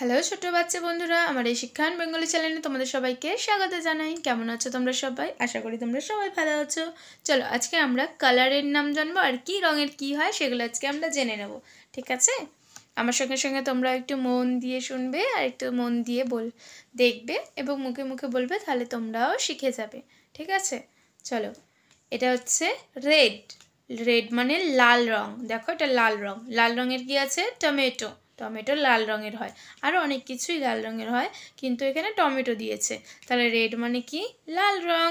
hello ছোটো বাচ্চা বন্ধুরা আমার এই শিক্ষায়ন বেঙ্গলি চ্যানেলে তোমাদের সবাইকে স্বাগত জানাই কেমন আছো তোমরা সবাই আশা করি তোমরা সবাই ভালো আছো চলো আজকে আমরা কালারের নাম জানবো আর কি রঙের কি হয় সেগুলো আজকে আমরা জেনে নেব ঠিক আছে আমার সঙ্গে সঙ্গে তোমরা একটু মন দিয়ে শুনবে আর একটু মন দিয়ে বল দেখবে এবং মুখে মুখে বলবে তাহলে তোমরাও শিখে যাবে ঠিক আছে চলো এটা হচ্ছে রেড রেড মানে লাল রং দেখো এটা লাল রং লাল রঙের কি আছে টমেটো টমেটো লাল রঙের হয় আরও অনেক কিছুই লাল রঙের হয় কিন্তু এখানে টমেটো দিয়েছে তাহলে রেড মানে কি লাল রং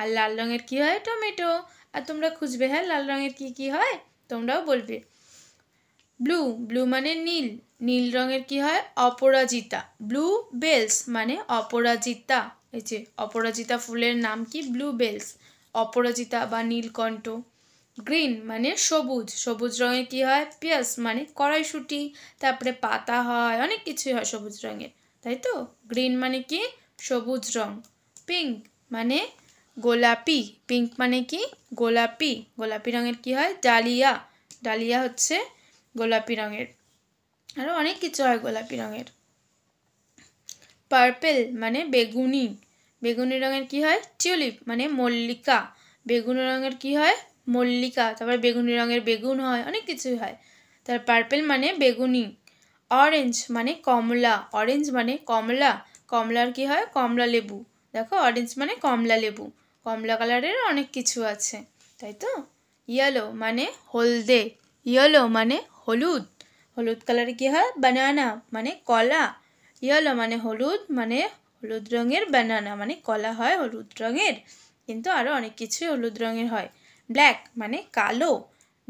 আর লাল রঙের কি হয় টমেটো আর তোমরা খুঁজবে হ্যাঁ লাল রঙের কি কি হয় তোমরাও বলবে ব্লু ব্লু মানে নীল নীল রঙের কি হয় অপরাজিতা ব্লু বেলস মানে অপরাজিতা এই যে অপরাজিতা ফুলের নাম কি ব্লু বেলস অপরাজিতা বা নীলকণ্ঠ গ্রিন মানে সবুজ সবুজ রঙে কি হয় পিয়াস মানে কড়াইশুটি তারপরে পাতা হয় অনেক কিছুই হয় সবুজ রঙের তাই তো গ্রিন মানে কি সবুজ রং পিঙ্ক মানে গোলাপি পিঙ্ক মানে কি গোলাপি গোলাপি রঙের কি হয় ডালিয়া ডালিয়া হচ্ছে গোলাপি রঙের আরও অনেক কিছু হয় গোলাপি রঙের পার্পেল মানে বেগুনি বেগুনি রঙের কি হয় টিউলিপ মানে মল্লিকা বেগুনি রঙের কি হয় মল্লিকা তারপরে বেগুনি রঙের বেগুন হয় অনেক কিছুই হয় তার পার্পেল মানে বেগুনি অরেঞ্জ মানে কমলা অরেঞ্জ মানে কমলা কমলার কি হয় কমলা লেবু দেখো অরেঞ্জ মানে কমলা লেবু কমলা কালারের অনেক কিছু আছে তাই তো ইয়েলো মানে হলদে ইয়েলো মানে হলুদ হলুদ কালার কী হয় বানানা মানে কলা ইয়েলো মানে হলুদ মানে হলুদ রঙের বানানা মানে কলা হয় হলুদ রঙের কিন্তু আরও অনেক কিছুই হলুদ রঙের হয় ব্ল্যাক মানে কালো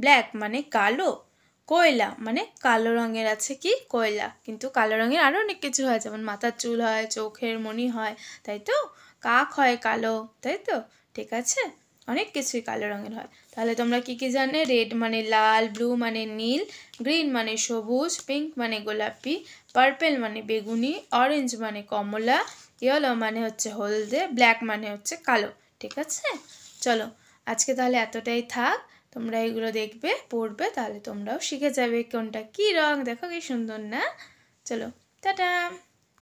ব্ল্যাক মানে কালো কয়লা মানে কালো রঙের আছে কি কয়লা কিন্তু কালো রঙের আরও অনেক কিছু হয় যেমন মাথার চুল হয় চোখের মনি হয় তাই তো কাক হয় কালো তাই তো ঠিক আছে অনেক কিছুই কালো রঙের হয় তাহলে তোমরা কি কি জানে রেড মানে লাল ব্লু মানে নীল গ্রিন মানে সবুজ পিঙ্ক মানে গোলাপি পার্পেল মানে বেগুনি অরেঞ্জ মানে কমলা ইয়েলো মানে হচ্ছে হলদে ব্ল্যাক মানে হচ্ছে কালো ঠিক আছে চলো আজকে তাহলে এতটাই থাক তোমরা এগুলো দেখবে পড়বে তাহলে তোমরাও শিখে যাবে কোনটা কি রং দেখো কি সুন্দর না চলো টাটা